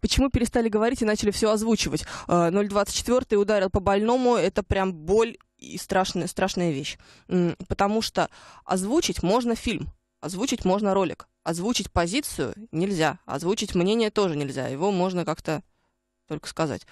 Почему перестали говорить и начали все озвучивать? 024 э, ударил по больному, это прям боль и страшная, страшная вещь. Потому что озвучить можно фильм, озвучить можно ролик, озвучить позицию нельзя, озвучить мнение тоже нельзя, его можно как-то только сказать.